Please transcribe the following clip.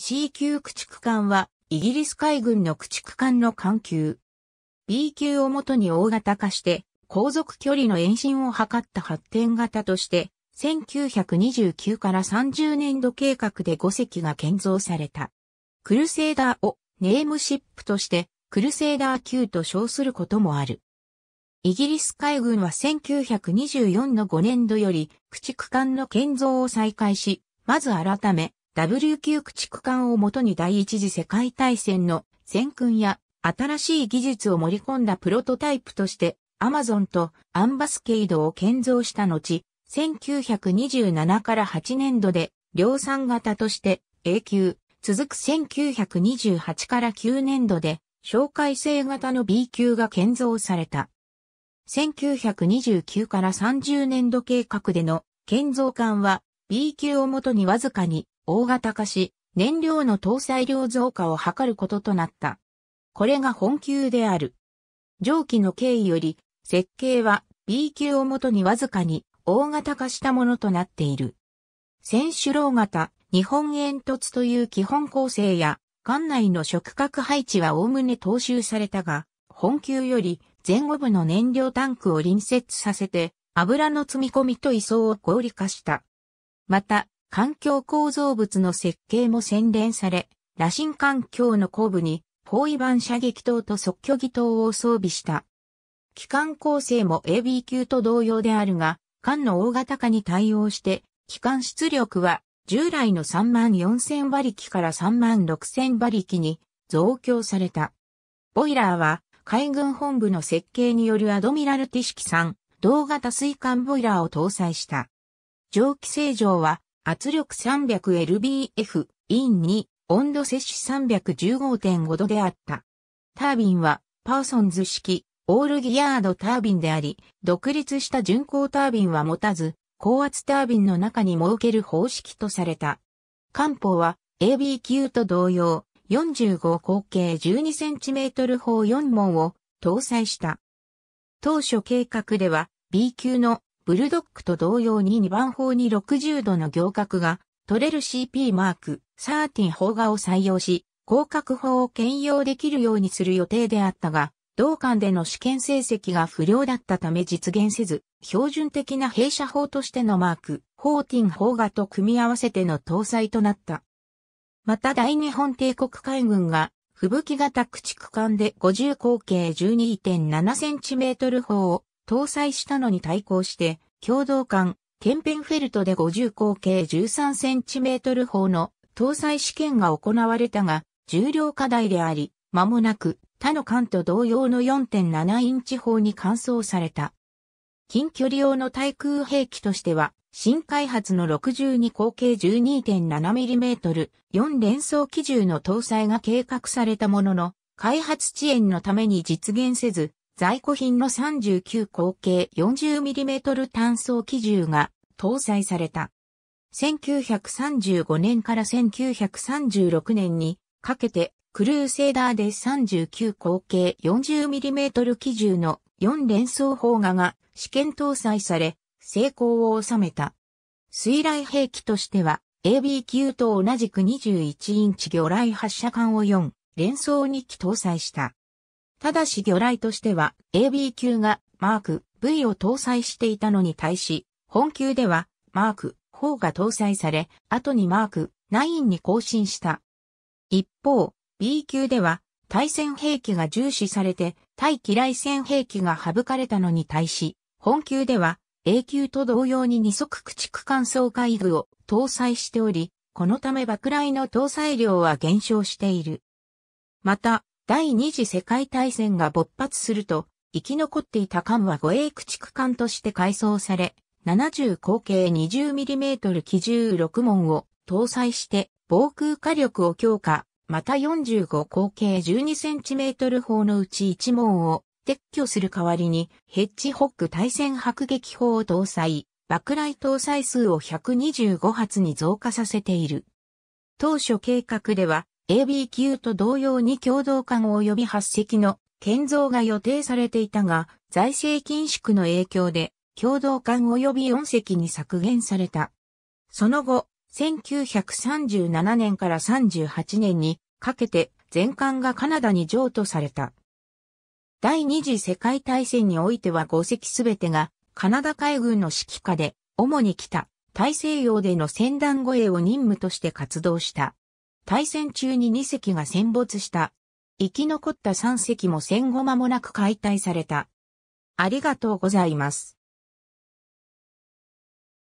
C 級駆逐艦は、イギリス海軍の駆逐艦の艦級。B 級をもとに大型化して、航続距離の延伸を図った発展型として、1929から30年度計画で5隻が建造された。クルセーダーをネームシップとして、クルセーダー級と称することもある。イギリス海軍は1924の5年度より、駆逐艦の建造を再開し、まず改め、W 級駆逐艦をもとに第一次世界大戦の戦訓や新しい技術を盛り込んだプロトタイプとしてアマゾンとアンバスケイドを建造した後、1927から8年度で量産型として A 級、続く1928から9年度で紹介性型の B 級が建造された。1929から30年度計画での建造艦は B 級をもとにわずかに大型化し、燃料の搭載量増加を図ることとなった。これが本級である。上記の経緯より、設計は B 級をもとにわずかに大型化したものとなっている。選手老型、日本煙突という基本構成や、館内の触覚配置は概ね踏襲されたが、本級より前後部の燃料タンクを隣接させて、油の積み込みと移送を合理化した。また、環境構造物の設計も洗練され、羅針環境の後部に包囲板射撃塔と即距技塔を装備した。機関構成も AB 級と同様であるが、艦の大型化に対応して、機関出力は従来の3万4000馬力から3万6000馬力に増強された。ボイラーは海軍本部の設計によるアドミラルティ式3同型水管ボイラーを搭載した。蒸気正常は圧力 300lbf、イン2、温度摂取315.5度であった。タービンは、パーソンズ式、オールギアードタービンであり、独立した巡航タービンは持たず、高圧タービンの中に設ける方式とされた。漢方は、AB 級と同様、45口径 12cm 砲4門を搭載した。当初計画では、B 級のブルドックと同様に2番砲に60度の行角が取れる CP マーク13砲画を採用し、広角砲を兼用できるようにする予定であったが、同館での試験成績が不良だったため実現せず、標準的な弊社砲としてのマーク、14砲画と組み合わせての搭載となった。また大日本帝国海軍が、吹雪型駆逐艦で50口径 12.7cm 砲を搭載したのに対抗して、共同艦、ケンペンフェルトで50口径 13cm 砲の搭載試験が行われたが、重量課題であり、間もなく他の艦と同様の4.7インチ砲に換装された。近距離用の対空兵器としては、新開発の62口径 12.7mm、4連装機銃の搭載が計画されたものの、開発遅延のために実現せず、在庫品の39口径 40mm 単装機銃が搭載された。1935年から1936年にかけてクルーセーダーで39口径 40mm 機銃の4連装砲画が試験搭載され成功を収めた。水雷兵器としては AB 級と同じく21インチ魚雷発射管を4連装2機搭載した。ただし魚雷としては AB 級がマーク V を搭載していたのに対し、本級ではマーク4が搭載され、後にマーク9に更新した。一方、B 級では対戦兵器が重視されて、対機雷戦兵器が省かれたのに対し、本級では A 級と同様に二足駆逐艦掃海具を搭載しており、このため爆雷の搭載量は減少している。また、第二次世界大戦が勃発すると、生き残っていた艦は護衛駆逐艦として改装され、70口径 20mm 機銃6門を搭載して防空火力を強化、また45口径 12cm 砲のうち1門を撤去する代わりにヘッジホッグ対戦迫撃砲を搭載、爆雷搭載数を125発に増加させている。当初計画では AB 級と同様に共同艦及び8隻の建造が予定されていたが、財政緊縮の影響で、共同艦及び4隻に削減された。その後、1937年から38年にかけて全艦がカナダに譲渡された。第二次世界大戦においては5隻すべてがカナダ海軍の指揮下で主に北大西洋での戦団護衛を任務として活動した。大戦中に2隻が戦没した。生き残った3隻も戦後間もなく解体された。ありがとうございます。